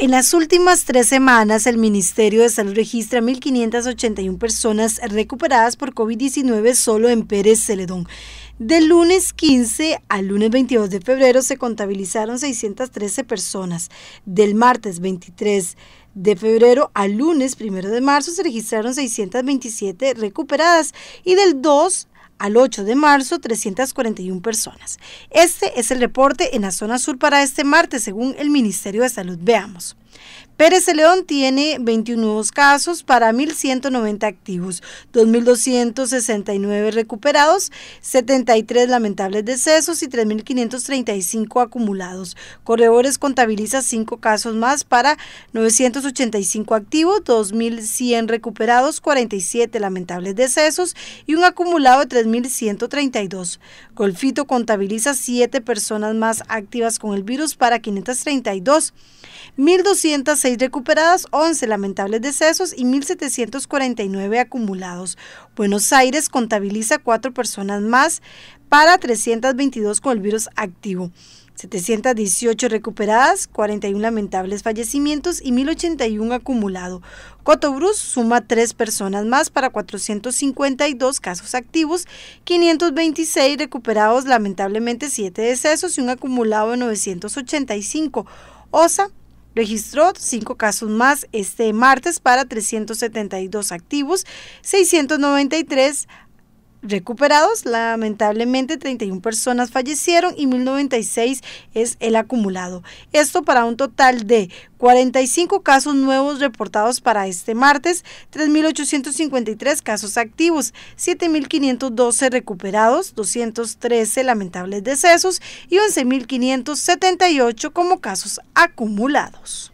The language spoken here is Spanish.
En las últimas tres semanas, el Ministerio de Salud registra 1.581 personas recuperadas por COVID-19 solo en Pérez Celedón. Del lunes 15 al lunes 22 de febrero se contabilizaron 613 personas. Del martes 23 de febrero al lunes 1 de marzo se registraron 627 recuperadas y del 2 al 8 de marzo 341 personas. Este es el reporte en la zona sur para este martes según el Ministerio de Salud. Veamos. Pérez de León tiene 21 nuevos casos para 1.190 activos, 2.269 recuperados, 73 lamentables decesos y 3.535 acumulados. Corredores contabiliza 5 casos más para 985 activos, 2.100 recuperados, 47 lamentables decesos y un acumulado de 3.132. Golfito contabiliza 7 personas más activas con el virus para 532. 1.200 306 recuperadas, 11 lamentables decesos y 1.749 acumulados. Buenos Aires contabiliza cuatro personas más para 322 con el virus activo. 718 recuperadas, 41 lamentables fallecimientos y 1081 acumulado. Brus suma 3 personas más para 452 casos activos, 526 recuperados, lamentablemente 7 decesos y un acumulado de 985. OSA Registró cinco casos más este martes para 372 activos, 693 recuperados. Lamentablemente, 31 personas fallecieron y 1096 es el acumulado. Esto para un total de 45 casos nuevos reportados para este martes, 3.853 casos activos, 7.512 recuperados, 213 lamentables decesos y 11.578 como casos acumulados.